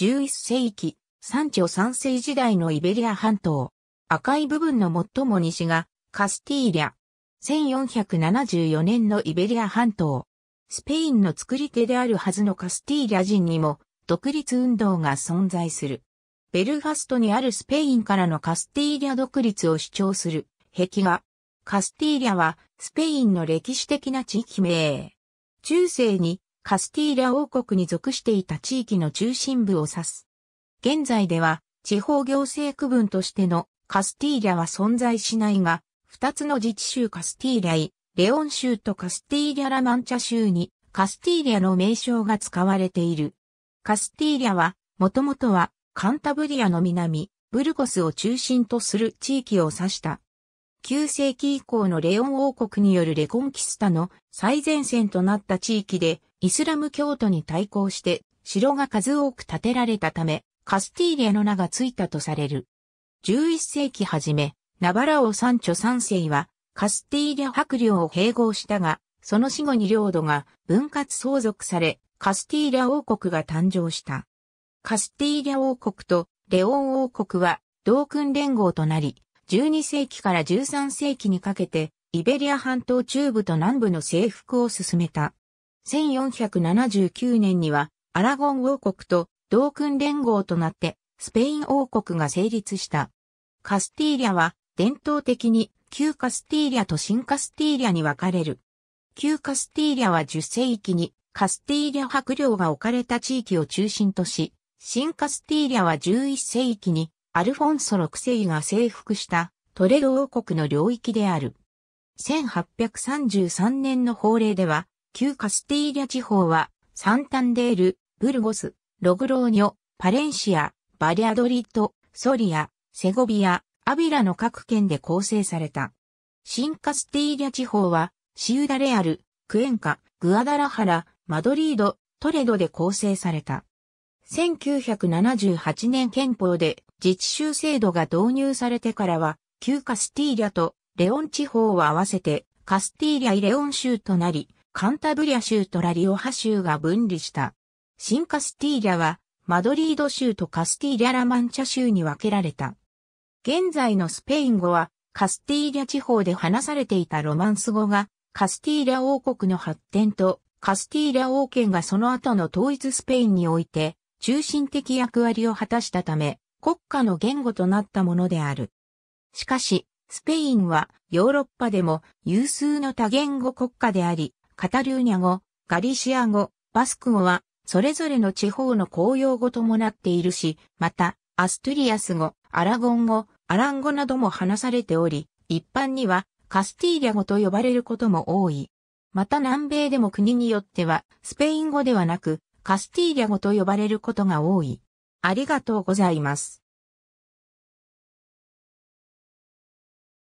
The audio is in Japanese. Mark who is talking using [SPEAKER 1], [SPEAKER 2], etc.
[SPEAKER 1] 11世紀、山頂三世時代のイベリア半島。赤い部分の最も西がカスティーリャ。1474年のイベリア半島。スペインの作り手であるはずのカスティーリャ人にも独立運動が存在する。ベルファストにあるスペインからのカスティーリャ独立を主張する壁画。カスティーリャはスペインの歴史的な地域名。中世にカスティーリャ王国に属していた地域の中心部を指す。現在では地方行政区分としてのカスティーリャは存在しないが、二つの自治州カスティーリャイ、レオン州とカスティーリャ・ラマンチャ州にカスティーリャの名称が使われている。カスティーリャは、もともとはカンタブリアの南、ブルゴスを中心とする地域を指した。9世紀以降のレオン王国によるレコンキスタの最前線となった地域で、イスラム教徒に対抗して城が数多く建てられたため、カスティーリアの名がついたとされる。11世紀初め、ナバラン三ョ三世はカスティーリア白領を併合したが、その死後に領土が分割相続され、カスティーリア王国が誕生した。カスティーリア王国とレオン王国は同君連合となり、12世紀から13世紀にかけて、イベリア半島中部と南部の征服を進めた。1479年にはアラゴン王国と同君連合となってスペイン王国が成立した。カスティーリャは伝統的に旧カスティーリャと新カスティーリャに分かれる。旧カスティーリャは10世紀にカスティーリャ白領が置かれた地域を中心とし、新カスティーリャは11世紀にアルフォンソ6世が征服したトレド王国の領域である。1833年の法令では旧カスティーリャ地方は、サンタンデール、ブルゴス、ログローニョ、パレンシア、バリアドリッド、ソリア、セゴビア、アビラの各県で構成された。新カスティーリャ地方は、シウダレアル、クエンカ、グアダラハラ、マドリード、トレドで構成された。1978年憲法で自治州制度が導入されてからは、旧カスティーリャとレオン地方を合わせてカスティーリャイレオン州となり、カンタブリア州とラリオハ州が分離した。新カスティーリャは、マドリード州とカスティーリャ・ラマンチャ州に分けられた。現在のスペイン語は、カスティーリャ地方で話されていたロマンス語が、カスティーリャ王国の発展と、カスティーリャ王権がその後の統一スペインにおいて、中心的役割を果たしたため、国家の言語となったものである。しかし、スペインはヨーロッパでも有数の多言語国家であり、カタルーニャ語、ガリシア語、バスク語は、それぞれの地方の公用語ともなっているし、また、アストゥリアス語、アラゴン語、アラン語なども話されており、一般には、カスティーリャ語と呼ばれることも多い。また南米でも国によっては、スペイン語ではなく、カスティーリャ語と呼ばれることが多い。ありがとうございます。